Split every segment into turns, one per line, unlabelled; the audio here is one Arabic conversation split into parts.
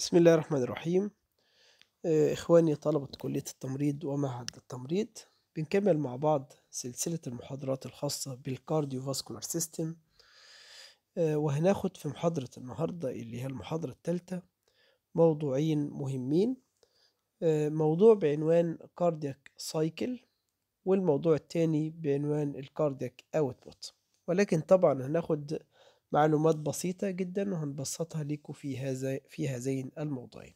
بسم الله الرحمن الرحيم آه، إخواني طلبة كلية التمريض ومعهد التمريض بنكمل مع بعض سلسلة المحاضرات الخاصة بالكارديو فاسكولار سيستم آه، وهناخد في محاضرة النهاردة اللي هي المحاضرة الثالثة موضوعين مهمين آه، موضوع بعنوان كاردياك سايكل والموضوع التاني بعنوان الكاردياك اوتبوت ولكن طبعا هناخد معلومات بسيطة جدا وهنبسطها ليكوا في هذا في هذين الموضوعين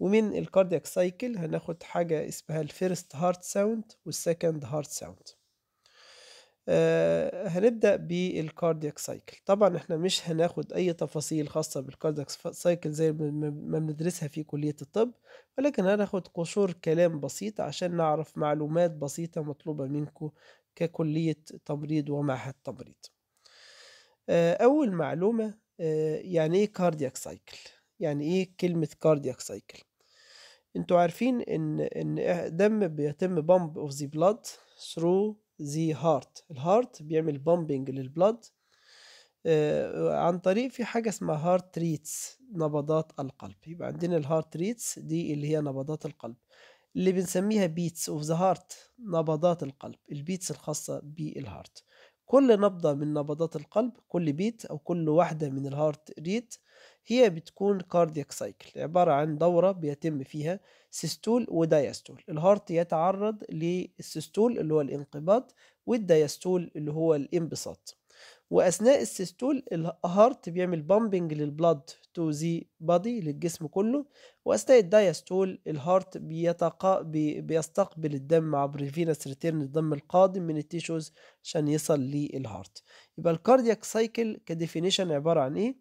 ومن الكاردياك سايكل هناخد حاجة اسمها الفيرست هارت ساوند والسكند هارت ساوند هنبدأ بالكاردياك سايكل طبعا احنا مش هناخد اي تفاصيل خاصة بالكاردياك سايكل زي ما بندرسها في كلية الطب ولكن هناخد قشور كلام بسيط عشان نعرف معلومات بسيطة مطلوبة منكم ككلية تمريض ومعهد تمريض آه، أول معلومة آه، يعني إيه كاردياك سايكل يعني إيه كلمة كاردياك سايكل انتوا عارفين ان ان دم بيتم بامب اوف ذا بلاد ثرو ذا هارت الهارت بيعمل بامبنج للبلاد آه، عن طريق في حاجة اسمها هارت ريتس نبضات القلب يبقى عندنا الهارت ريتس دي اللي هي نبضات القلب اللي بنسميها بيتس اوف ذا هارت نبضات القلب البيتس الخاصة بالهارت كل نبضة من نبضات القلب كل بيت أو كل واحدة من الهارت ريت هي بتكون كاردياك سايكل عبارة عن دورة بيتم فيها سيستول ودايستول الهارت يتعرض للسيستول اللي هو الانقباض والدايستول اللي هو الانبساط واثناء السيستول الهارت بيعمل بامبنج للبلد تو ذا بادي للجسم كله واثناء الدايستول الهارت بيتق... بي... بيستقبل الدم عبر الفينس ريتيرن الدم القادم من التيشوز عشان يصل للهارت يبقى الكاردياك سايكل كديفينيشن عباره عن ايه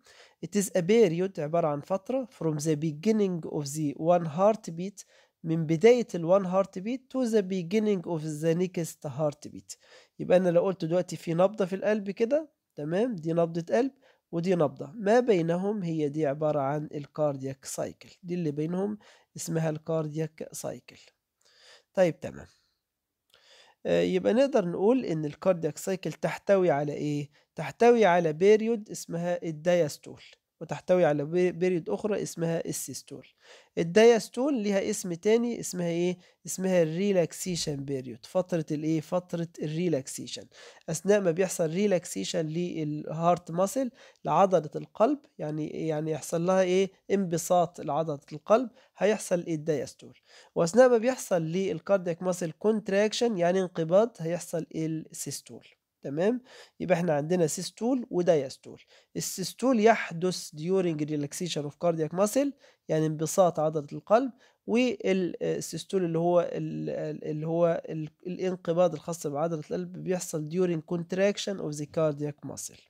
it is a period عباره عن فتره from the beginning of the one بيت من بداية الوان هارت بيت تو ذا beginning اوف ذا next هارت بيت يبقى أنا لو قلت دلوقتي في نبضة في القلب كده تمام دي نبضة قلب ودي نبضة ما بينهم هي دي عبارة عن الكاردياك سايكل دي اللي بينهم اسمها الكاردياك سايكل طيب تمام آه، يبقى نقدر نقول ان الكاردياك سايكل تحتوي على ايه تحتوي على بيريود اسمها الدايستول وتحتوي على بيريد أخرى اسمها السيستول الدايستول ليها اسم تاني اسمها ايه اسمها الريلاكسيشن بيريود فترة الايه فترة الريلاكسيشن اثناء ما بيحصل ريلاكسيشن للهارت ماسل لعضلة القلب يعني يعني يحصل لها ايه انبساط لعضلة القلب هيحصل الدايستول واثناء ما بيحصل للكاردياك ماسل كونتراكشن يعني انقباض هيحصل السيستول تمام يبقى احنا عندنا سيستول ودايستول السيستول يحدث during relaxation of cardiac muscle يعني انبساط عضلة القلب والسيستول اللي هو اللي هو الانقباض الخاص بعضلة القلب بيحصل during contraction of the cardiac muscle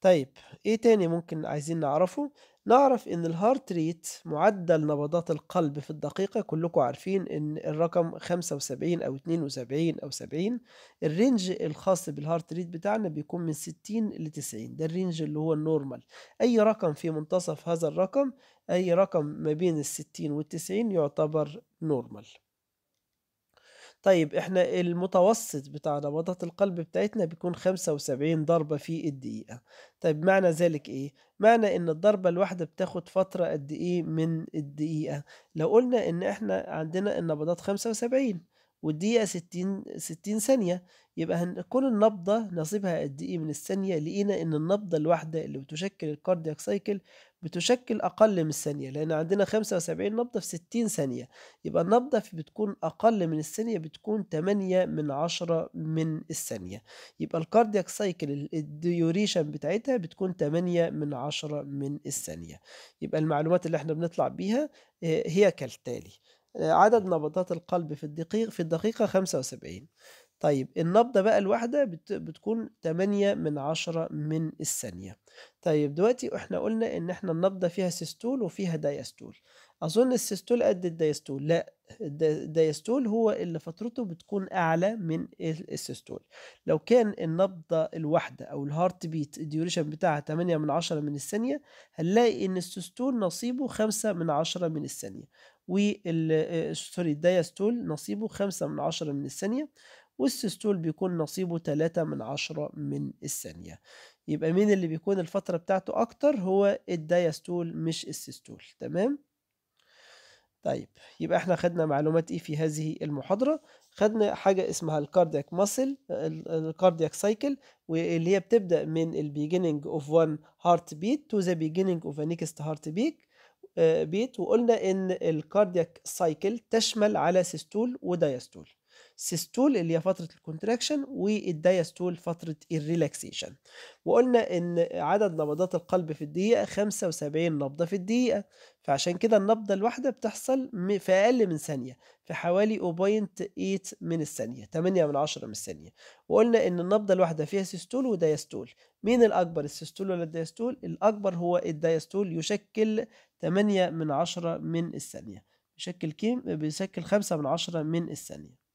طيب ايه تاني ممكن عايزين نعرفه نعرف ان الهارت ريت معدل نبضات القلب في الدقيقة كلكم عارفين ان الرقم 75 او 72 او 70 الرينج الخاص بالهارت ريت بتاعنا بيكون من 60 ل 90 ده الرينج اللي هو النورمال اي رقم في منتصف هذا الرقم اي رقم ما بين ال 60 وال 90 يعتبر نورمال طيب احنا المتوسط بتاع نبضات القلب بتاعتنا بيكون 75 ضربة في الدقيقة طيب معنى ذلك ايه؟ معنى ان الضربة الواحدة بتاخد فترة قد ايه من الدقيقة لو قلنا ان احنا عندنا النبضات 75 والدقيقة 60 60 ثانية يبقى كل النبضة نصيبها قد إيه من الثانية لقينا إن النبضة الواحدة اللي بتشكل الكاردياك سايكل بتشكل أقل من الثانية لأن عندنا 75 نبضة في 60 ثانية يبقى النبضة بتكون أقل من الثانية بتكون 8 من 10 من الثانية يبقى الكاردياك سايكل الديوريشن بتاعتها بتكون 8 من 10 من الثانية يبقى المعلومات اللي احنا بنطلع بيها آه، هي كالتالي آه، عدد نبضات القلب في الدقيقة في الدقيقة 75 طيب النبضة بقى الواحدة بتكون 8 من 10 من الثانية طيب دلوقتي احنا قلنا ان احنا النبضة فيها سيستول وفيها دايستول اظن السيستول قد الدايستول لا الدايستول هو اللي فترته بتكون اعلى من السيستول لو كان النبضة الواحدة او الهارت بيت الديوريشن بتاعها 8 من 10 من الثانية هنلاقي ان السيستول نصيبه 5 من 10 من الثانية وال سوري آه، آه، الدايستول نصيبه 5 من 10 من الثانية والسيستول بيكون نصيبه 3 من عشرة من الثانية يبقى مين اللي بيكون الفترة بتاعته أكتر هو الدايستول مش السيستول تمام؟ طيب يبقى احنا خدنا معلومات ايه في هذه المحاضرة خدنا حاجة اسمها الكاردياك ماسل الكاردياك سايكل واللي هي بتبدأ من البيجينينج اوف وان هارت بيت تو ذا بيجيننج اوف نيكست هارت بيك بيت وقلنا ان الكاردياك سايكل تشمل على سيستول ودايستول السيستول اللي هي فتره الكونتراكشن والدايستول فتره الريلاكسيشن وقلنا ان عدد نبضات القلب في الدقيقه 75 نبضه في الدقيقه فعشان كده النبضه الواحده بتحصل في اقل من ثانيه في حوالي 0.8 من الثانيه 8 من 10 من الثانيه وقلنا ان النبضه الواحده فيها سيستول ودايستول مين الاكبر السيستول ولا الدايستول الاكبر هو الدايستول يشكل 8 من 10 من الثانيه يشكل كيم بيشكل 5 من 10 من الثانيه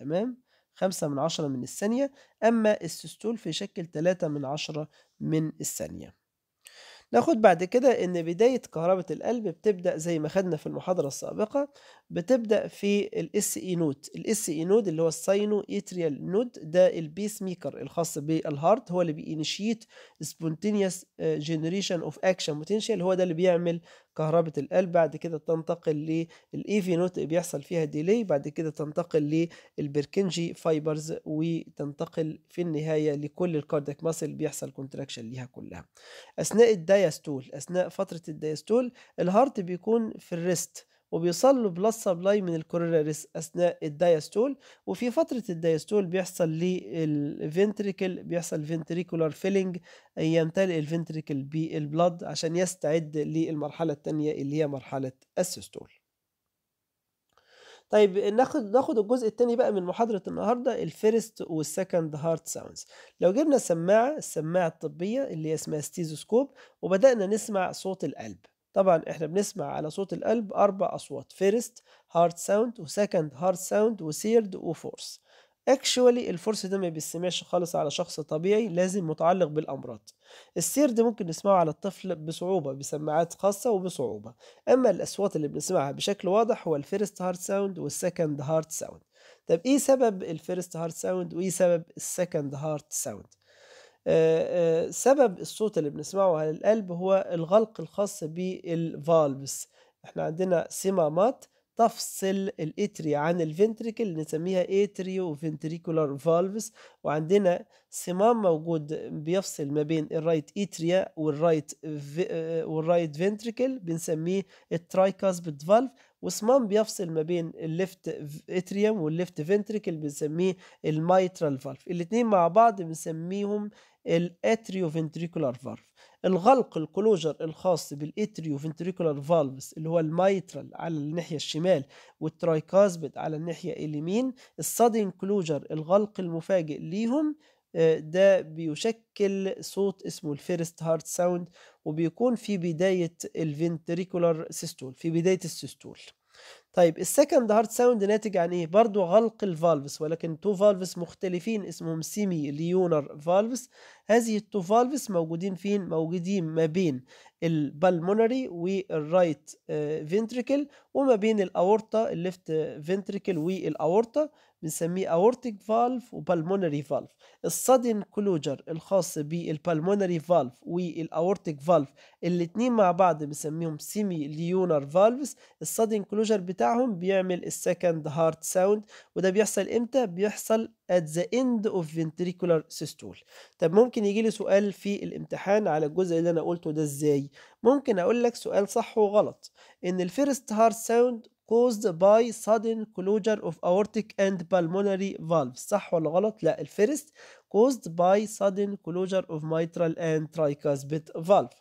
تمام خمسة من عشرة من الثانية أما السستول فيشكل تلاتة من عشرة من الثانية ناخد بعد كده إن بداية كهربة القلب بتبدأ زي ما خدنا في المحاضرة السابقة بتبدا في الاس اي نود الاس اي نود اللي هو الساينو ايتريال نود ده البيس ميكر الخاص بالهارت هو اللي بينشيت سبونتينيوس جنريشن اوف اكشن بوتنشال هو ده اللي بيعمل كهربة القلب بعد كده تنتقل للاي في نوت بيحصل فيها ديلي بعد كده تنتقل للبركنجي فايبرز وتنتقل في النهاية لكل الكاردياك ماسل بيحصل كونتراكشن ليها كلها أثناء الدايستول أثناء فترة الدايستول الهارت بيكون في الريست له بلس سبلاي من الكورولاريس اثناء الدايستول وفي فتره الدايستول بيحصل للفنتريكل بيحصل فنتريكولار فيلينج يمتلئ الفنتريكل بالبلد عشان يستعد للمرحله الثانيه اللي هي مرحله السيستول طيب ناخد ناخد الجزء الثاني بقى من محاضره النهارده الفيرست والسكند هارت ساوندز لو جبنا سماعه السماعه الطبيه اللي هي اسمها ستيزوسكوب وبدانا نسمع صوت القلب طبعا احنا بنسمع على صوت القلب أربع أصوات فيرست هارت ساوند وسكند هارت ساوند وثيرد وفورث اكشولي الفورس ده ما بيسمعش خالص على شخص طبيعي لازم متعلق بالامراض السيرد ممكن نسمعه على الطفل بصعوبه بسماعات خاصه وبصعوبه اما الاصوات اللي بنسمعها بشكل واضح هو الفيرست هارت ساوند والسكند هارت ساوند طب ايه سبب الفيرست هارت ساوند وايه سبب السكند هارت ساوند آه، آه، سبب الصوت اللي بنسمعه على القلب هو الغلق الخاص بالفالفز احنا عندنا سمامات تفصل الاتري عن الفنتريكل اللي نسميها اتريو فنتريكولار فالفز وعندنا صمام موجود بيفصل ما بين الرايت اتريا والرايت والرايت فنتريكل بنسميه الترايكاسبت فالف وصمام بيفصل ما بين الليفت اتريوم والليفت فنتريكل بنسميه الميترال فالف الاثنين مع بعض بنسميهم الاتريو فنتريكولار فالف الغلق الكلوجر الخاص بالاتريو فنتريكولار فالفز اللي هو الميترال على الناحيه الشمال والترايكاسبيد على الناحيه اليمين السادن كلوجر الغلق المفاجئ ليهم آه، ده بيشكل صوت اسمه الفيرست هارت ساوند وبيكون في بداية الفنتريكولار سيستول في بداية السيستول طيب السكند هارت ساوند ناتج عن ايه برضو غلق الفالفس ولكن تو فالفس مختلفين اسمهم سيمي ليونر فالفس هذه التو فالفس موجودين فين موجودين ما بين البالمونري والرايت فنتريكل وما بين الاورطه الليفت فنتريكل والاورطه بنسميه اورتيك فالف وبالمونري فالف الصدن كلوجر الخاص بالبالمونري فالف والاورتيك فالف الاتنين مع بعض بنسميهم سيمي ليونر فالفس الصدن كلوجر بتاعهم بيعمل السكند هارت ساوند وده بيحصل امتى بيحصل at the end of ventricular systole طب ممكن يجي لي سؤال في الامتحان على الجزء اللي انا قلته ده ازاي ممكن اقول لك سؤال صح وغلط ان الفيرست هارت ساوند caused by sudden closure of aortic and pulmonary valves صح ولا غلط؟ لا الفيرست caused by sudden closure of mitral and tricuspid valve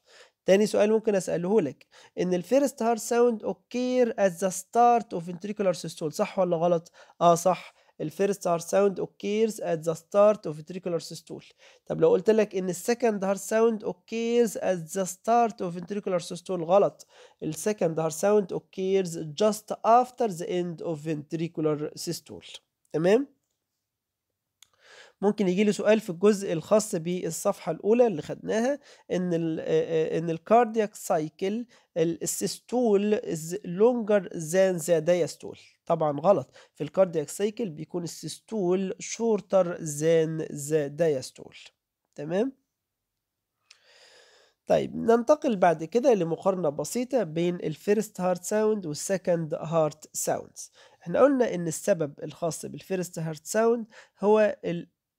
تاني سؤال ممكن اساله لك ان الفيرست هارت ساوند اوكير ات ذا ستارت اوف فنتريكولار سيستول صح ولا غلط اه صح الفيرست هارت ساوند اوكيرز ات ذا ستارت اوف فنتريكولار سيستول طب لو قلت لك ان السكند هارت ساوند اوكيرز ات ذا ستارت اوف فنتريكولار سيستول غلط السكند هارت ساوند اوكيرز جاست افتر ذا اند اوف فنتريكولار سيستول تمام ممكن يجي لي سؤال في الجزء الخاص بالصفحة الأولى اللي خدناها إن الـ إن الكاردياك سايكل السيستول از لونجر ذان ذا دايستول طبعا غلط في الكاردياك سايكل بيكون السيستول شورتر ذان ذا دايستول تمام طيب ننتقل بعد كده لمقارنة بسيطة بين الفيرست هارت ساوند والسكند هارت ساوند احنا قلنا ان السبب الخاص بالفيرست هارت ساوند هو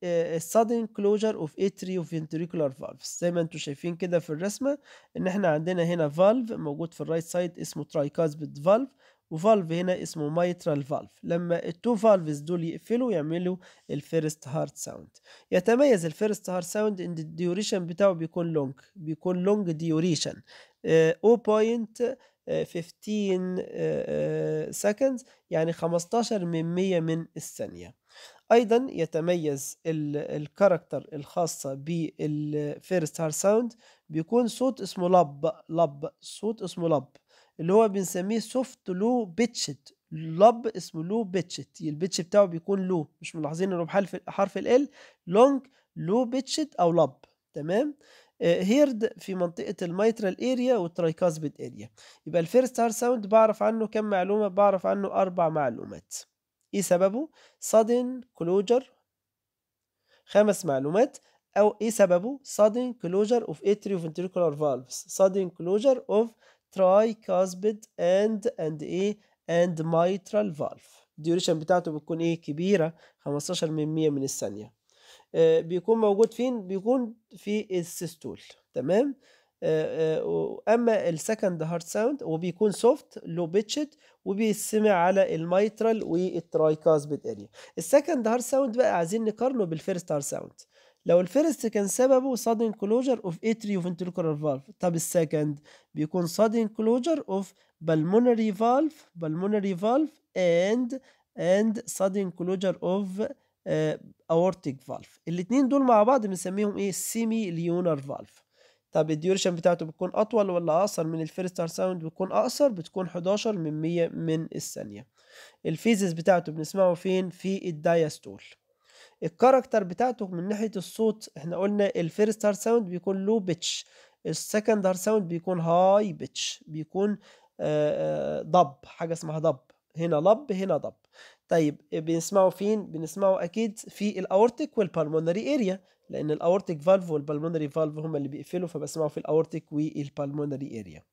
آه، sudden closure of atrio ventricular valves زي ما انتم شايفين كده في الرسمه ان احنا عندنا هنا فالف موجود في الرايت سايد اسمه tricuspid valve وفالف هنا اسمه mitral valve لما التو فالفز دول يقفلوا يعملوا الفيرست هارت ساوند يتميز الفيرست هارت ساوند ان الديوريشن بتاعه بيكون لونج بيكون لونج ديوريشن بوينت 15 آه، آه، آه، seconds يعني 15 من 100 من الثانية أيضا يتميز الكاركتر الخاصة بالفيرست هار ساوند بيكون صوت اسمه لب لب صوت اسمه لب اللي هو بنسميه سوفت لو بيتشت لب اسمه لو بيتشت البيتش بتاعه بيكون لو مش ملاحظين انه بحرف حرف ال لونج لو بيتشت او لب تمام هيرد في منطقة الميترال اريا والترايكاسبيد اريا يبقى الفيرست هار ساوند بعرف عنه كم معلومة بعرف عنه أربع معلومات ايه سببه؟ sudden closure خمس معلومات أو ايه سببه؟ sudden closure of atrioventricular valves sudden closure of tricuspid and and ايه and mitral valve الديوريشن بتاعته بتكون ايه كبيرة 15 من 100 من الثانية آه، بيكون موجود فين بيكون في السيستول تمام آه، آه، اما السكند هارد ساوند وبيكون سوفت لو بيتشد وبيسمع على الميترال والترايكاسبيد اريا السكند هارد ساوند بقى عايزين نقارنه بالفيرست هارد ساوند لو الفيرست كان سببه sudden كلوجر اوف اتري ventricular فالف طب السكند بيكون sudden كلوجر اوف بالمونري فالف بالمونري فالف اند اند sudden كلوجر اوف اورتيك فالف الاثنين دول مع بعض بنسميهم ايه سيمي ليونر فالف طب الديوريشن بتاعته بتكون اطول ولا اقصر من الفيرست ساوند بتكون اقصر بتكون 11 من 100 من الثانيه الفيزز بتاعته بنسمعه فين في الدايستول الكاركتر بتاعته من ناحيه الصوت احنا قلنا الفيرست هار ساوند بيكون لو بيتش السكند ساوند بيكون هاي بيتش بيكون ضب آه، آه، حاجه اسمها ضب هنا لب هنا ضب طيب بنسمعه فين بنسمعه اكيد في الاورتيك والبالمونري اريا لان الاورتيك فالف والبالمونري فالف هما اللي بيقفلوا فبسمعه في الاورتيك والبالمونري اريا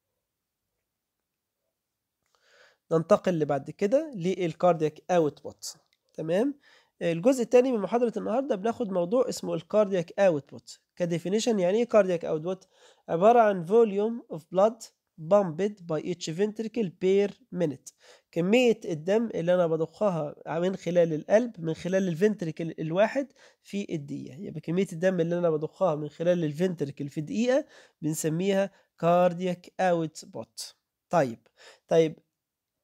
ننتقل اللي بعد كده للكاردياك بوت تمام الجزء الثاني من محاضره النهارده بناخد موضوع اسمه الكاردياك بوت كديفينيشن يعني ايه كاردياك بوت؟ عباره عن فوليوم اوف بلاد بامبد by each ventricle per minute كمية الدم اللي أنا بضخها من خلال القلب من خلال الفنتركل الواحد في الدقيقة يبقى كمية الدم اللي أنا بضخها من خلال الفنتركل في دقيقة بنسميها cardiac output طيب طيب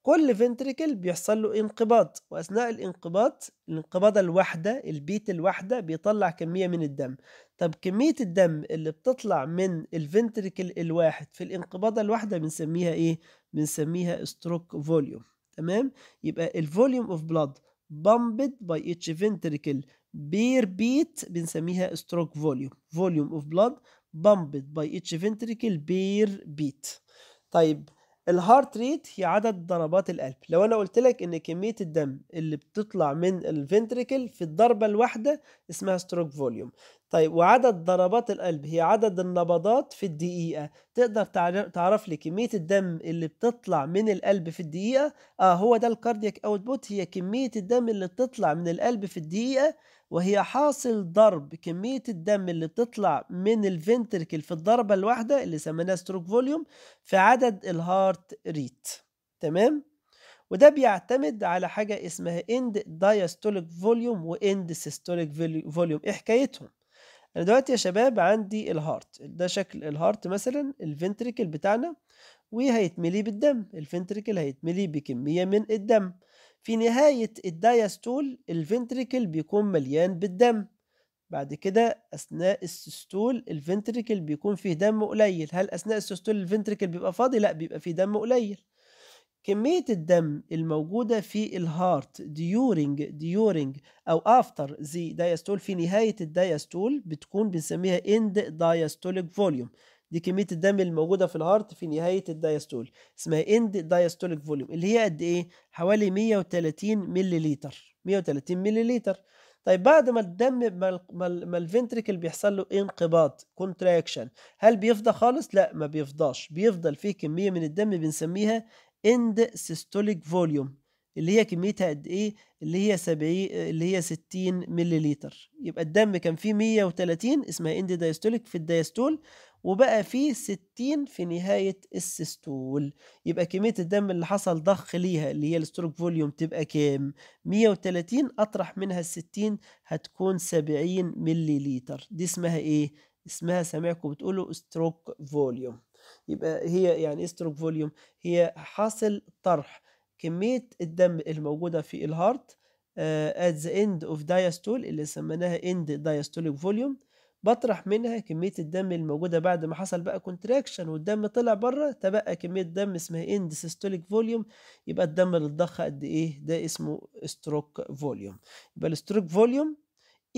كل فنتريكل بيحصل له انقباض واثناء الانقباض الانقباضه الواحده البيت الواحده بيطلع كميه من الدم طب كمية الدم اللي بتطلع من الفنتركل الواحد في الانقباضة الواحدة بنسميها ايه؟ بنسميها ستروك فوليوم تمام؟ يبقى الفوليوم اوف بلاد بامبد باي اتش فنتريكل بير بيت بنسميها ستروك فوليوم فوليوم اوف بلاد بامبد باي اتش فنتريكل بير بيت طيب الهارت ريت هي عدد ضربات القلب لو انا قلت لك ان كميه الدم اللي بتطلع من الفنتريكل في الضربه الواحده اسمها ستروك فوليوم طيب وعدد ضربات القلب هي عدد النبضات في الدقيقة تقدر تعرف لي كمية الدم اللي بتطلع من القلب في الدقيقة اه هو ده الكاردياك اوتبوت هي كمية الدم اللي بتطلع من القلب في الدقيقة وهي حاصل ضرب كمية الدم اللي بتطلع من الفنتركل في الضربة الواحدة اللي سميناها ستروك فوليوم في عدد الهارت ريت تمام؟ وده بيعتمد على حاجة اسمها اند دايستوليك فوليوم واند سيستوليك فوليوم ايه حكايتهم؟ انا دلوقتي يا شباب عندي الهارت ده شكل الهارت مثلا الفنتريكل بتاعنا وهيتملي بالدم الفنتريكل هيتملي بكمية من الدم في نهاية الدايستول الفنتريكل بيكون مليان بالدم بعد كده أثناء السستول الفنتريكل بيكون فيه دم قليل هل أثناء السستول الفنتريكل بيبقى فاضي؟ لا بيبقى فيه دم قليل كمية الدم الموجودة في الهارت during during أو after the diastole في نهاية الدايستول بتكون بنسميها end diastolic volume دي كمية الدم الموجودة في الهارت في نهاية الدايستول اسمها end diastolic volume اللي هي قد إيه؟ حوالي 130 ملليلتر 130 ملليلتر طيب بعد ما الدم ما الفنتريكل بيحصل له انقباض كونتراكشن هل بيفضى خالص؟ لا ما بيفضاش بيفضل فيه كميه من الدم بنسميها اند سيستوليك فوليوم اللي هي كميتها قد ايه اللي هي 70 اللي هي 60 مللتر يبقى الدم كان فيه 130 اسمها اند دايستوليك في الدايستول وبقى فيه 60 في نهاية السيستول يبقى كمية الدم اللي حصل ضخ ليها اللي هي الستروك فوليوم تبقى كام 130 أطرح منها ال 60 هتكون 70 مللتر دي اسمها ايه اسمها سامعكم بتقولوا ستروك فوليوم يبقى هي يعني ستروك فوليوم هي حاصل طرح كمية الدم الموجودة في الهارت آه، at the end of diastole اللي سميناها end diastolic volume بطرح منها كمية الدم الموجودة بعد ما حصل بقى كونتراكشن والدم طلع بره تبقى كمية دم اسمها end systolic volume يبقى الدم اللي اتضخ قد ايه ده اسمه stroke volume يبقى الستروك فوليوم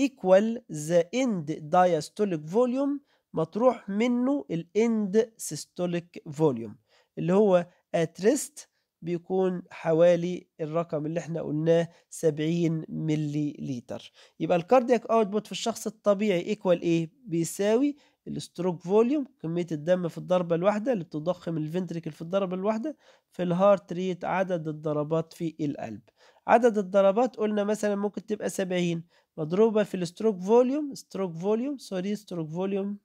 equal the end diastolic volume مطروح منه الاند سيستوليك فوليوم اللي هو اتريست بيكون حوالي الرقم اللي احنا قلناه 70 ملي لتر يبقى الكاردياك اوتبوت في الشخص الطبيعي ايكوال ايه بيساوي الستروك فوليوم كمية الدم في الضربة الواحدة اللي بتضخم الفنتريكل في الضربة الواحدة في الهارت ريت عدد الضربات في القلب عدد الضربات قلنا مثلا ممكن تبقى 70 مضروبة في الستروك فوليوم ستروك فوليوم سوري ستروك فوليوم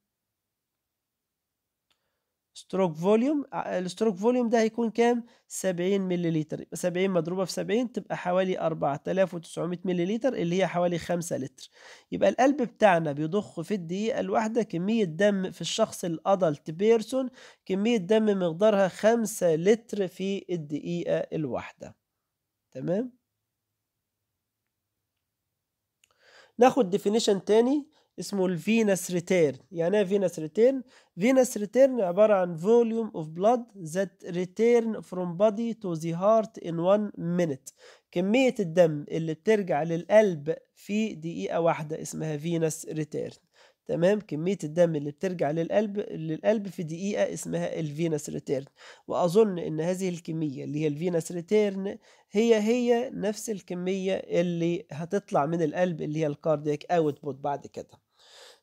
ستروك فوليوم الستروك فوليوم ده هيكون كام 70 مللتر 70 مضروبة في 70 تبقى حوالي 4900 مللتر اللي هي حوالي 5 لتر يبقى القلب بتاعنا بيضخ في الدقيقة الواحدة كمية دم في الشخص الأدلت بيرسون كمية دم مقدارها 5 لتر في الدقيقة الواحدة تمام ناخد ديفينيشن تاني اسمه الفينس ريتيرن يعني ايه فينس ريتيرن فينس ريتيرن عبارة عن فوليوم اوف بلاد ذات ريتيرن فروم بادي تو ذا هارت ان 1 مينيت كمية الدم اللي بترجع للقلب في دقيقة واحدة اسمها فينس ريتيرن تمام كمية الدم اللي بترجع للقلب للقلب في دقيقة اسمها الفينس ريتيرن وأظن إن هذه الكمية اللي هي الفينس ريتيرن هي هي نفس الكمية اللي هتطلع من القلب اللي هي الكاردياك اوتبوت بعد كده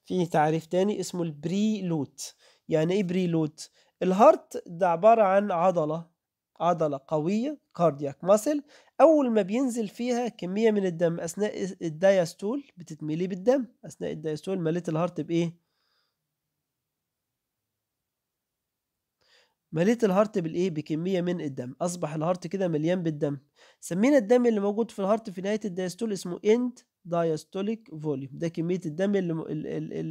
في تعريف تاني اسمه البريلوت يعني ايه بريلوت الهارت ده عبارة عن عضلة عضلة قوية كاردياك ماسل أول ما بينزل فيها كمية من الدم أثناء الدايستول بتتملي بالدم أثناء الدايستول مليت الهارت بإيه؟ مليت الهارت بالايه بكميه من الدم اصبح الهارت كده مليان بالدم سمينا الدم اللي موجود في الهارت في نهايه الدايستول اسمه اند دايستوليك فوليوم ده كمية الدم اللي م... ال...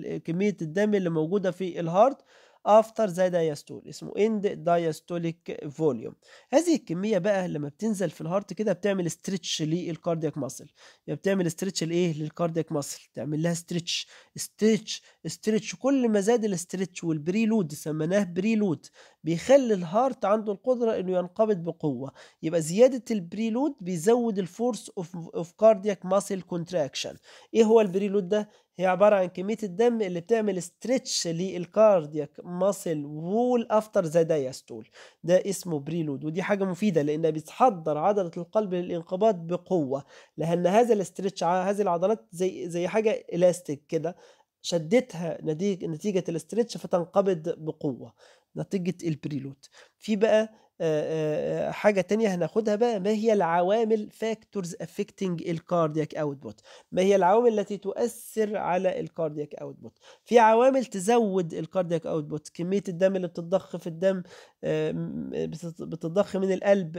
ال... كمية الدم اللي موجودة في الهارت افتر ذا دايستول اسمه اند دايستوليك فوليوم هذه الكميه بقى لما بتنزل في الهارت كده بتعمل ستريتش للكاردياك ماسل يعني بتعمل ستريتش لايه للكاردياك ماسل تعمل لها ستريتش ستريتش ستريتش كل ما زاد الاسترتش والبريلود سميناه بريلود بيخلي الهارت عنده القدرة انه ينقبض بقوة يبقى زيادة البريلود بيزود الفورس اوف كاردياك ماسل كونتراكشن ايه هو البريلود ده هي عبارة عن كمية الدم اللي بتعمل ستريتش للكاردياك ماسل وول افتر ذا دايستول ده اسمه بريلود ودي حاجة مفيدة لأنها بتحضر عضلة القلب للانقباض بقوة لأن هذا الاسترتش هذه العضلات زي زي حاجة إلاستيك كده شدتها نتيجة الاسترتش فتنقبض بقوة نتيجة البريلود في بقى آآ آآ حاجة تانية هناخدها بقى ما هي العوامل factors affecting الكاردياك output ما هي العوامل التي تؤثر على الكاردياك output في عوامل تزود الكاردياك output كمية الدم اللي بتتضخ في الدم بتتضخ من القلب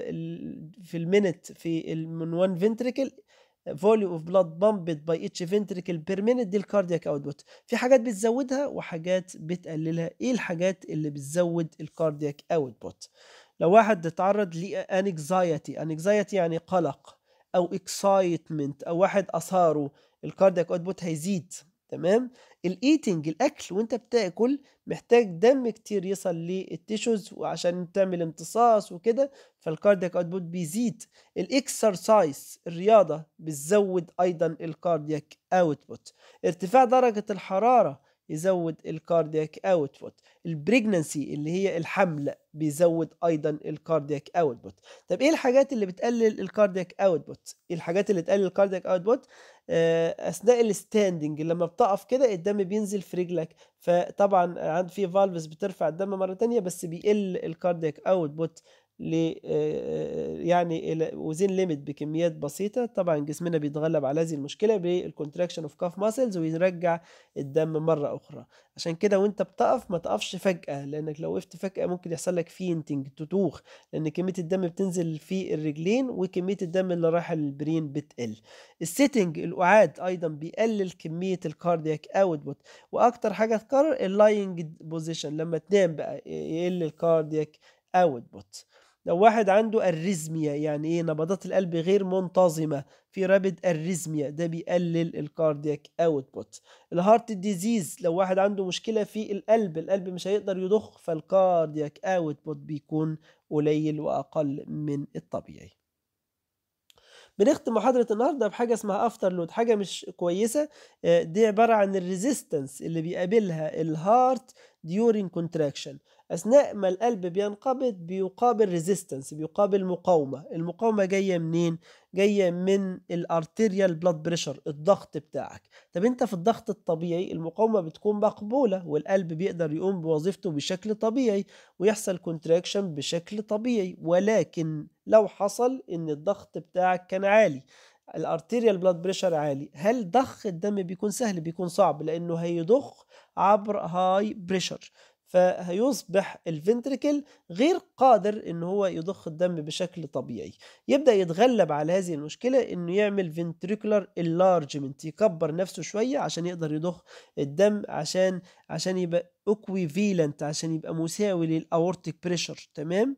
في المينت في من وان فنتريكل فوليوم اوف بلاد بامبد باي اتش فنتريكل بير مينت دي الكاردياك اوتبوت في حاجات بتزودها وحاجات بتقللها ايه الحاجات اللي بتزود الكاردياك اوتبوت لو واحد اتعرض لانكزايتي انكزايتي يعني قلق او اكسايتمنت او واحد اثاره الكاردياك اوتبوت هيزيد تمام الايتنج الاكل وانت بتاكل محتاج دم كتير يصل للتيشوز وعشان تعمل امتصاص وكده فالكاردياك اوتبوت بيزيد الاكسرسايز الرياضه بتزود ايضا الكاردياك اوتبوت ارتفاع درجه الحراره يزود الكاردياك اوتبوت البريجنسي اللي هي الحمل بيزود ايضا الكاردياك اوتبوت طب ايه الحاجات اللي بتقلل الكاردياك اوتبوت إيه الحاجات اللي تقلل الكاردياك اوتبوت آه، اثناء الستاندنج لما بتقف كده الدم بينزل في رجلك فطبعا عند في فالفز بترفع الدم مره تانية بس بيقل الكاردياك اوتبوت ل يعني الى وزين ليميت بكميات بسيطه طبعا جسمنا بيتغلب على هذه المشكله بالكونتراكشن اوف كاف ماسلز ويرجع الدم مره اخرى عشان كده وانت بتقف ما تقفش فجاه لانك لو وقفت فجاه ممكن يحصل لك فينتنج تتوخ لان كميه الدم بتنزل في الرجلين وكميه الدم اللي رايحه للبرين بتقل السيتنج القعاد ايضا بيقلل كميه الكاردياك اوتبوت واكتر حاجه تكرر اللاينج بوزيشن لما تنام بقى يقل الكاردياك اوتبوت لو واحد عنده الريزميا يعني ايه نبضات القلب غير منتظمة في رابد الريزميا ده بيقلل الكاردياك اوتبوت الهارت ديزيز لو واحد عنده مشكلة في القلب القلب مش هيقدر يضخ فالكاردياك اوتبوت بيكون قليل واقل من الطبيعي بنختم محاضرة النهاردة بحاجة اسمها افتر لود حاجة مش كويسة آه، دي عبارة عن الريزيستنس اللي بيقابلها الهارت during contraction أثناء ما القلب بينقبض بيقابل resistance بيقابل مقاومة المقاومة جاية منين؟ جاية من الارتيريال blood pressure الضغط بتاعك طب انت في الضغط الطبيعي المقاومة بتكون مقبولة والقلب بيقدر يقوم بوظيفته بشكل طبيعي ويحصل كونتراكشن بشكل طبيعي ولكن لو حصل ان الضغط بتاعك كان عالي الارتيريال بلاد بريشر عالي هل ضخ الدم بيكون سهل بيكون صعب لانه هيضخ عبر هاي بريشر فهيصبح الفنتريكل غير قادر ان هو يضخ الدم بشكل طبيعي يبدا يتغلب على هذه المشكله انه يعمل فنتريكولار انلارجمنت يكبر نفسه شويه عشان يقدر يضخ الدم عشان عشان يبقى اكوي فيلنت عشان يبقى مساوي للاورتيك بريشر تمام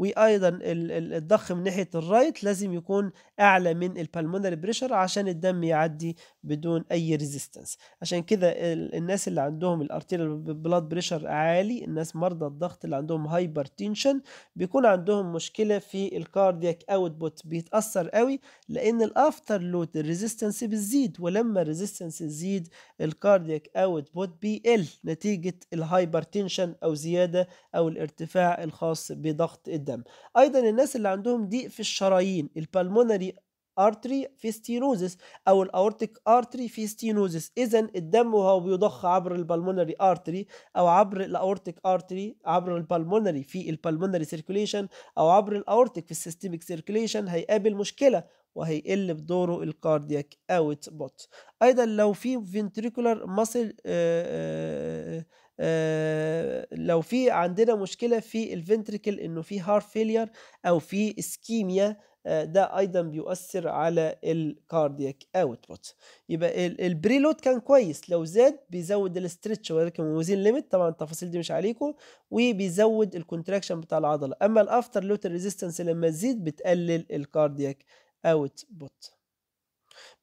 وايضا الضخ من ناحيه الرايت لازم يكون اعلى من البالمونري بريشر عشان الدم يعدي بدون اي ريزيستنس عشان كده الناس اللي عندهم الارتيريال بلاد بريشر عالي الناس مرضى الضغط اللي عندهم هايبرتنشن بيكون عندهم مشكله في الكاردياك اوتبوت بيتاثر قوي لان الافتر لود الريزيستنس بتزيد ولما الريزيستنس تزيد الكاردياك اوتبوت بيقل نتيجه الهايبرتنشن او زياده او الارتفاع الخاص بضغط الدم الدم ايضا الناس اللي عندهم ضيق في الشرايين البالمونري ارتري في ستينوزس او الاورتيك ارتري في ستينوزس اذا الدم وهو بيضخ عبر البالمونري ارتري او عبر الاورتيك ارتري عبر البالمونري في البالمونري سيركوليشن او عبر الاورتيك في السيستميك سيركوليشن هيقابل مشكله وهيقل بدوره الكاردياك اوت بوت ايضا لو في فينتريكولار آه، ماسل آه، آه، لو في عندنا مشكله في الفنتريكل انه في هارت فيلير او في اسكيميا آه، ده ايضا بيؤثر على الكاردياك اوتبوت يبقى البريلود كان كويس لو زاد بيزود الاسترتش ولكن موزين ليميت طبعا التفاصيل دي مش عليكم وبيزود الكونتراكشن بتاع العضله اما الافتر لوتر ريزيستنس لما تزيد بتقلل الكاردياك اوتبوت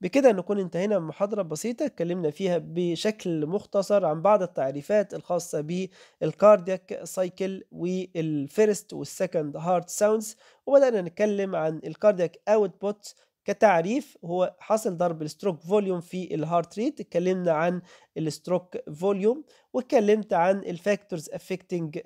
بكده نكون انتهينا من محاضرة بسيطة اتكلمنا فيها بشكل مختصر عن بعض التعريفات الخاصة بالكاردياك سايكل والفيرست والسكند هارت ساوندز وبدأنا نتكلم عن الكاردياك اوتبوت كتعريف هو حاصل ضرب الستروك فوليوم في الهارت ريت اتكلمنا عن الستروك فوليوم واتكلمت عن الفاكتورز افكتنج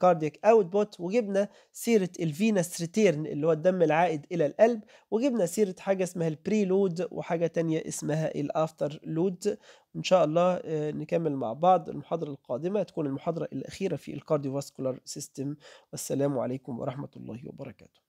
كاردياك اوتبوت وجبنا سيره الفينس ريتيرن اللي هو الدم العائد الى القلب وجبنا سيره حاجه اسمها البريلود وحاجه تانية اسمها الافتر لود ان شاء الله آه، نكمل مع بعض المحاضره القادمه تكون المحاضره الاخيره في الكارديوفاسكولار سيستم والسلام عليكم ورحمه الله وبركاته